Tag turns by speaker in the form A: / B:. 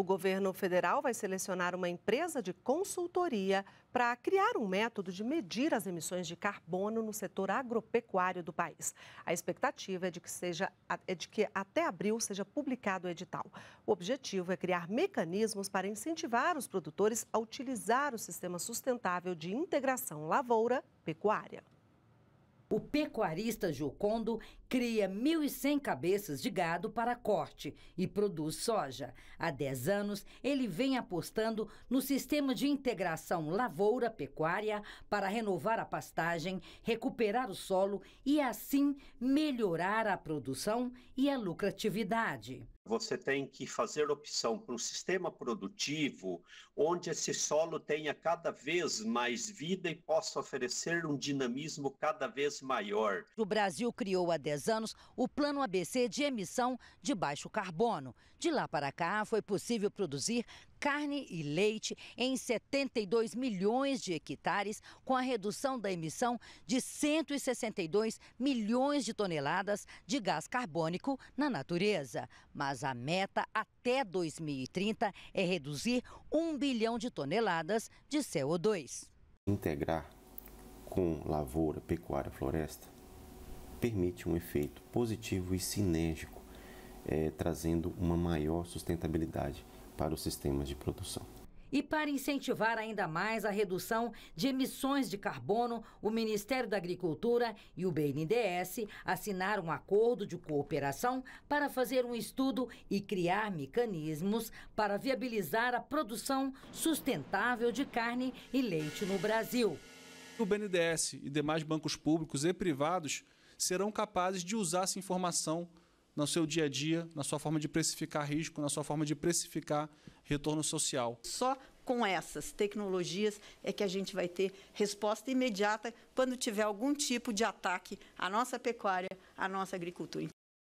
A: O governo federal vai selecionar uma empresa de consultoria para criar um método de medir as emissões de carbono no setor agropecuário do país. A expectativa é de que, seja, é de que até abril seja publicado o edital. O objetivo é criar mecanismos para incentivar os produtores a utilizar o sistema sustentável
B: de integração lavoura-pecuária. O pecuarista Jocondo cria 1.100 cabeças de gado para corte e produz soja. Há 10 anos, ele vem apostando no sistema de integração lavoura-pecuária para renovar a pastagem, recuperar o solo e, assim, melhorar a produção e a lucratividade.
C: Você tem que fazer opção para um sistema produtivo onde esse solo tenha cada vez mais vida e possa oferecer um dinamismo cada vez maior.
B: O Brasil criou há 10 anos o Plano ABC de emissão de baixo carbono. De lá para cá, foi possível produzir carne e leite em 72 milhões de hectares, com a redução da emissão de 162 milhões de toneladas de gás carbônico na natureza. Mas a meta até 2030 é reduzir 1 bilhão de toneladas de CO2.
D: Integrar com lavoura, pecuária, floresta permite um efeito positivo e sinérgico, é, trazendo uma maior sustentabilidade para os sistemas de produção.
B: E para incentivar ainda mais a redução de emissões de carbono, o Ministério da Agricultura e o BNDES assinaram um acordo de cooperação para fazer um estudo e criar mecanismos para viabilizar a produção sustentável de carne e leite no Brasil.
E: O BNDES e demais bancos públicos e privados serão capazes de usar essa informação no seu dia a dia, na sua forma de precificar risco, na sua forma de precificar retorno social.
A: Só com essas tecnologias é que a gente vai ter resposta imediata quando tiver algum tipo de ataque à nossa pecuária, à nossa agricultura.